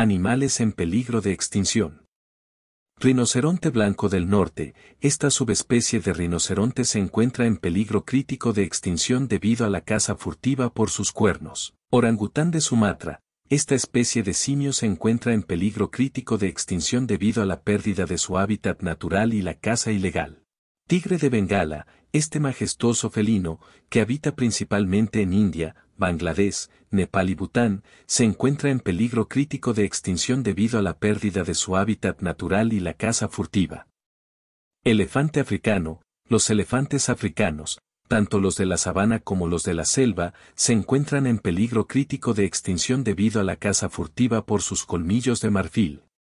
Animales en peligro de extinción. Rinoceronte blanco del norte, esta subespecie de rinoceronte se encuentra en peligro crítico de extinción debido a la caza furtiva por sus cuernos. Orangután de Sumatra, esta especie de simio se encuentra en peligro crítico de extinción debido a la pérdida de su hábitat natural y la caza ilegal. Tigre de Bengala, este majestuoso felino, que habita principalmente en India, Bangladesh, Nepal y Bután, se encuentra en peligro crítico de extinción debido a la pérdida de su hábitat natural y la caza furtiva. Elefante africano, los elefantes africanos, tanto los de la sabana como los de la selva, se encuentran en peligro crítico de extinción debido a la caza furtiva por sus colmillos de marfil.